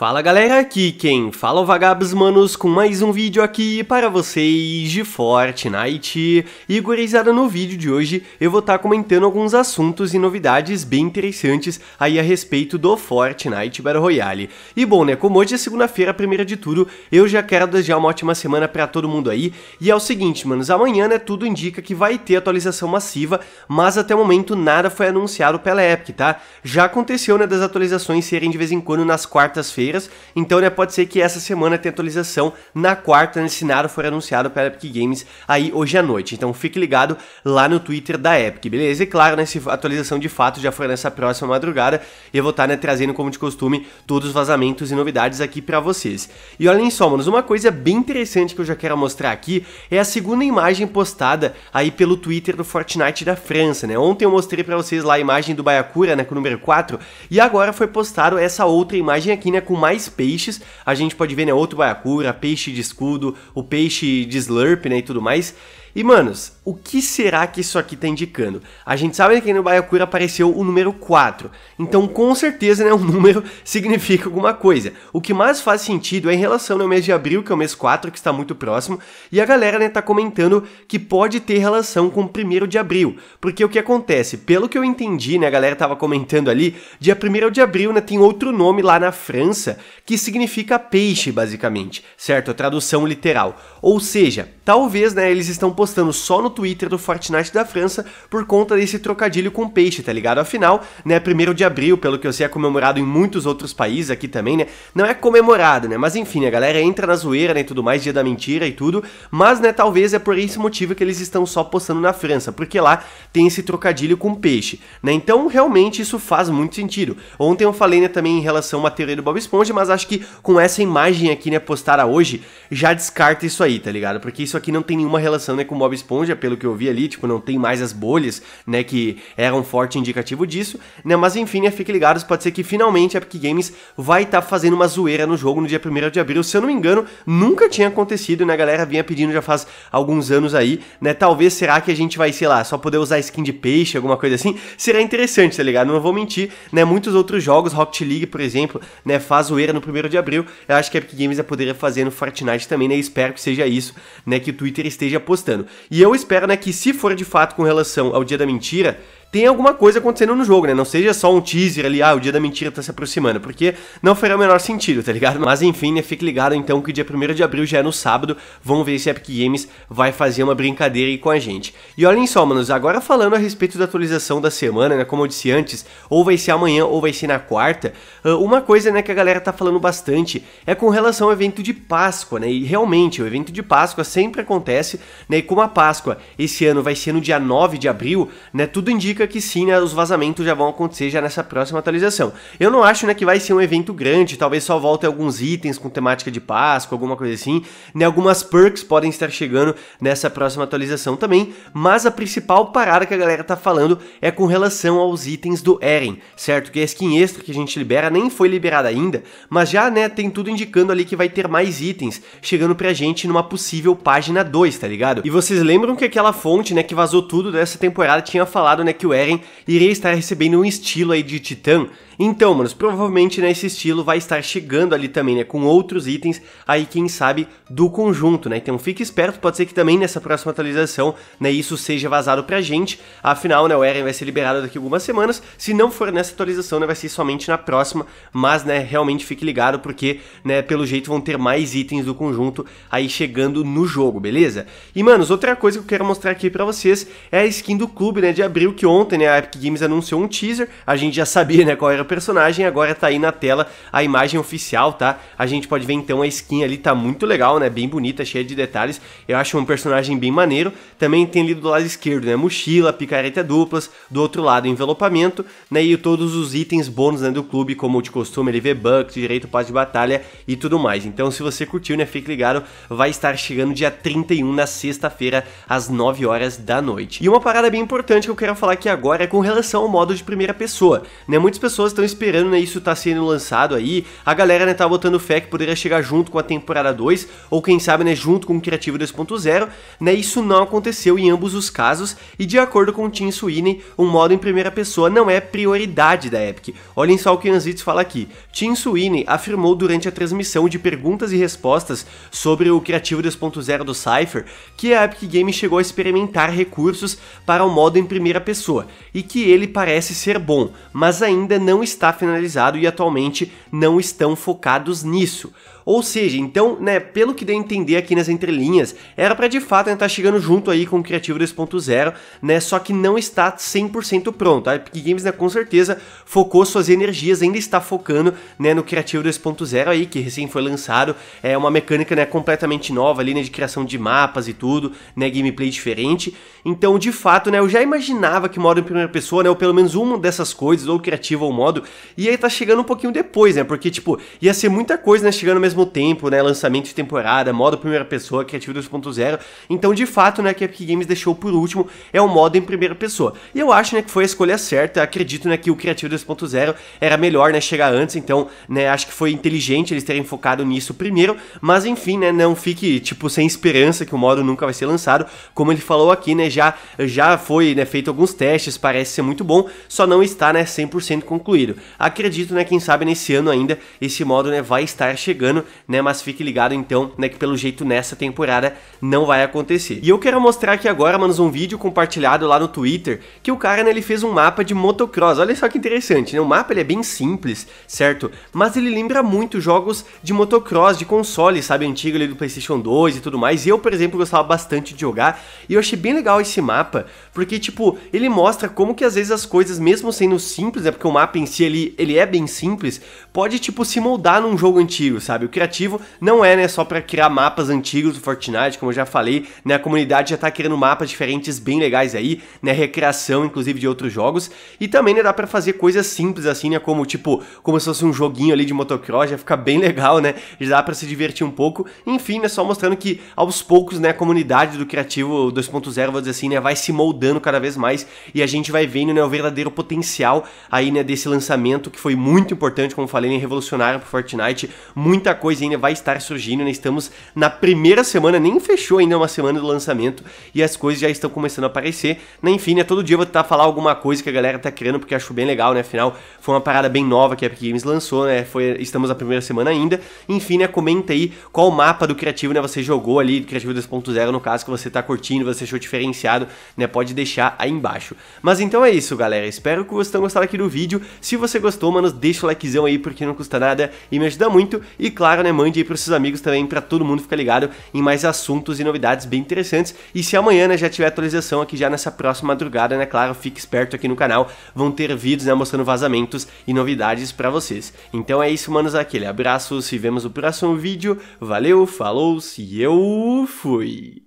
Fala galera, aqui quem fala é o Vagabos Manos com mais um vídeo aqui para vocês de Fortnite. E gurizada, no vídeo de hoje eu vou estar tá comentando alguns assuntos e novidades bem interessantes aí a respeito do Fortnite Battle Royale. E bom né, como hoje é segunda-feira, primeira de tudo, eu já quero desejar uma ótima semana para todo mundo aí. E é o seguinte manos, amanhã né, tudo indica que vai ter atualização massiva, mas até o momento nada foi anunciado pela Epic, tá? Já aconteceu né, das atualizações serem de vez em quando nas quartas-feiras, quintas-feiras, então né, pode ser que essa semana tenha atualização na quarta, nesse né, nada for anunciado pela Epic Games aí hoje à noite. Então fique ligado lá no Twitter da Epic, beleza? E claro, né, se a atualização de fato já for nessa próxima madrugada, eu vou estar tá, né, trazendo, como de costume, todos os vazamentos e novidades aqui para vocês. E olhem só, manos, uma coisa bem interessante que eu já quero mostrar aqui é a segunda imagem postada aí pelo Twitter do Fortnite da França, né? Ontem eu mostrei para vocês lá a imagem do Baiacura, né, com o número 4, e agora foi postado essa outra imagem aqui, né, com mais peixes. A gente pode ver, né, outro baiacura, peixe de escudo, o peixe de slurp, né, e tudo mais. E, manos, o que será que isso aqui tá indicando? A gente sabe que no Baiacura apareceu o número 4, então com certeza né, um número significa alguma coisa. O que mais faz sentido é em relação ao mês de abril, que é o mês 4, que está muito próximo, e a galera né, tá comentando que pode ter relação com o 1 de abril, porque o que acontece? Pelo que eu entendi, né, a galera tava comentando ali, dia 1 de abril né, tem outro nome lá na França que significa peixe, basicamente, certo? A tradução literal. Ou seja, talvez né, eles estão postando só no Twitter do Fortnite da França por conta desse trocadilho com peixe, tá ligado? Afinal, né, primeiro de abril, pelo que eu sei, é comemorado em muitos outros países aqui também, né? Não é comemorado, né? Mas enfim, né, a galera entra na zoeira, né, e tudo mais, dia da mentira e tudo, mas, né, talvez é por esse motivo que eles estão só postando na França, porque lá tem esse trocadilho com peixe, né? Então, realmente, isso faz muito sentido. Ontem eu falei, né, também em relação à teoria do Bob Esponja, mas acho que com essa imagem aqui, né, postada hoje, já descarta isso aí, tá ligado? Porque isso aqui não tem nenhuma relação, né, com Bob Esponja, pelo que eu vi ali, tipo, não tem mais as bolhas, né, que era um forte indicativo disso, né, mas enfim, né, fiquem ligados, pode ser que finalmente a Epic Games vai estar tá fazendo uma zoeira no jogo no dia 1 de abril, se eu não me engano, nunca tinha acontecido, né, a galera vinha pedindo já faz alguns anos aí, né, talvez será que a gente vai, sei lá, só poder usar skin de peixe, alguma coisa assim, será interessante, tá ligado? Não vou mentir, né, muitos outros jogos, Rocket League, por exemplo, né, faz zoeira no 1 de abril, eu acho que a Epic Games já é poderia fazer no Fortnite também, né, espero que seja isso, né, que o Twitter esteja postando. E eu espero, né, que se for de fato com relação ao dia da mentira, tem alguma coisa acontecendo no jogo, né? Não seja só um teaser ali, ah, o dia da mentira tá se aproximando, porque não faria o menor sentido, tá ligado? Mas enfim, né? Fique ligado então que dia 1 de abril já é no sábado. Vamos ver se a Epic Games vai fazer uma brincadeira aí com a gente. E olhem só, manos, agora falando a respeito da atualização da semana, né? Como eu disse antes, ou vai ser amanhã ou vai ser na quarta, ah, uma coisa, né, que a galera tá falando bastante é com relação ao evento de Páscoa, né? E realmente, o evento de Páscoa sempre acontece, né? E como a Páscoa esse ano vai ser no dia 9 de abril, né? Tudo indica indica que sim, né, os vazamentos já vão acontecer já nessa próxima atualização. Eu não acho né, que vai ser um evento grande, talvez só volte alguns itens com temática de Páscoa, alguma coisa assim. Né, algumas perks podem estar chegando nessa próxima atualização também, mas a principal parada que a galera tá falando é com relação aos itens do Eren, certo? Que a skin extra que a gente libera nem foi liberada ainda, mas já né, tem tudo indicando ali que vai ter mais itens chegando pra gente numa possível página 2, tá ligado? E vocês lembram que aquela fonte né, que vazou tudo dessa temporada tinha falado né, que o Eren iria estar recebendo um estilo aí de titã então, manos, provavelmente nesse né, estilo vai estar chegando ali também, né, com outros itens aí, quem sabe, do conjunto, né? Então fique esperto, pode ser que também nessa próxima atualização, né, isso seja vazado pra gente. Afinal, né, o Eren vai ser liberado daqui algumas semanas. Se não for nessa atualização, né, vai ser somente na próxima, mas, né, realmente fique ligado porque, né, pelo jeito vão ter mais itens do conjunto aí chegando no jogo, beleza? E, manos, outra coisa que eu quero mostrar aqui pra vocês é a skin do clube, né, de abril, que ontem, né, a Epic Games anunciou um teaser, a gente já sabia, né, qual era personagem. Agora tá aí na tela a imagem oficial, tá? A gente pode ver então a skin ali, tá muito legal, né? Bem bonita, cheia de detalhes. Eu acho um personagem bem maneiro. Também tem ali do lado esquerdo, né? Mochila, picareta duplas. Do outro lado, envelopamento, né? E todos os itens bônus né, do clube, como de costume, ele V-Bucks, direito passe de batalha e tudo mais. Então, se você curtiu, né? Fique ligado, vai estar chegando dia 31 na sexta-feira, às 9 horas da noite. E uma parada bem importante que eu quero falar aqui agora é com relação ao modo de primeira pessoa, né? Muitas pessoas estão estão esperando, né? Isso tá sendo lançado aí. A galera, né, tá botando fé que poderia chegar junto com a temporada 2, ou quem sabe, né, junto com o Criativo 2.0, né? Isso não aconteceu em ambos os casos, e de acordo com o Tim Sweeney, um modo em primeira pessoa não é prioridade da Epic. Olhem só o que Anzitz fala aqui. Tim Sweeney afirmou durante a transmissão de perguntas e respostas sobre o Criativo 2.0 do Cypher que a Epic Games chegou a experimentar recursos para o modo em primeira pessoa, e que ele parece ser bom, mas ainda não não está finalizado e atualmente não estão focados nisso. Ou seja, então, né, pelo que dá a entender aqui nas entrelinhas, era para de fato estar né, tá chegando junto aí com o Criativo 2.0, né, só que não está 100% pronto. A tá? Epic Games, né, com certeza, focou suas energias, ainda está focando, né, no Criativo 2.0 aí, que recém foi lançado, é uma mecânica, né, completamente nova ali, né, de criação de mapas e tudo, né, gameplay diferente. Então, de fato, né, eu já imaginava que modo em primeira pessoa, né, ou pelo menos uma dessas coisas, ou criativo ou modo, e aí tá chegando um pouquinho depois, né, porque, tipo, ia ser muita coisa, né, chegando mesmo mesmo tempo, né, lançamento de temporada, modo primeira pessoa, criativo 2.0. Então, de fato, né, que a Epic Games deixou por último é o modo em primeira pessoa. E eu acho, né, que foi a escolha certa. Acredito, né, que o criativo 2.0 era melhor, né, chegar antes. Então, né, acho que foi inteligente eles terem focado nisso primeiro. Mas enfim, né, não fique tipo sem esperança que o modo nunca vai ser lançado. Como ele falou aqui, né, já já foi, né, feito alguns testes, parece ser muito bom, só não está, né, 100% concluído. Acredito, né, quem sabe nesse ano ainda esse modo, né, vai estar chegando né? Mas fique ligado então, né, que pelo jeito nessa temporada não vai acontecer. E eu quero mostrar aqui agora, manos, um vídeo compartilhado lá no Twitter, que o cara, né, ele fez um mapa de motocross. Olha só que interessante, né? O mapa ele é bem simples, certo? Mas ele lembra muito jogos de motocross de console, sabe, antigo ali do PlayStation 2 e tudo mais. E eu, por exemplo, gostava bastante de jogar e eu achei bem legal esse mapa, porque tipo, ele mostra como que às vezes as coisas, mesmo sendo simples, né, porque o mapa em si ele, ele é bem simples, pode tipo se moldar num jogo antigo, sabe? criativo não é né, só para criar mapas antigos do Fortnite, como eu já falei, né, a comunidade já está criando mapas diferentes bem legais aí, né, recriação inclusive de outros jogos, e também né, dá para fazer coisas simples assim, né, como tipo, como se fosse um joguinho ali de motocross, já fica bem legal, né, já dá para se divertir um pouco, enfim, né, só mostrando que aos poucos, né, a comunidade do criativo 2.0, vou dizer assim, né, vai se moldando cada vez mais e a gente vai vendo, né, o verdadeiro potencial aí, né, desse lançamento que foi muito importante, como falei, né, revolucionário pro Fortnite, muita coisa ainda vai estar surgindo, né? estamos na primeira semana, nem fechou ainda uma semana do lançamento e as coisas já estão começando a aparecer. Né? Enfim, né? todo dia eu vou tentar falar alguma coisa que a galera tá criando porque acho bem legal, né? Afinal, foi uma parada bem nova que a Epic Games lançou, né? Foi, estamos na primeira semana ainda. Enfim, né? Comenta aí qual mapa do criativo né? você jogou ali, do criativo 2.0, no caso, que você tá curtindo, você achou diferenciado, né? Pode deixar aí embaixo. Mas então é isso, galera. Espero que vocês tenham gostado aqui do vídeo. Se você gostou, mano, deixa o likezão aí porque não custa nada e me ajuda muito. E claro, claro, né, mande aí pros seus amigos também, para todo mundo ficar ligado em mais assuntos e novidades bem interessantes. E se amanhã, né, já tiver atualização aqui já nessa próxima madrugada, né, claro, fique esperto aqui no canal, vão ter vídeos, né, mostrando vazamentos e novidades para vocês. Então é isso, manos, aquele abraço, se vemos no próximo vídeo, valeu, falou, se eu fui!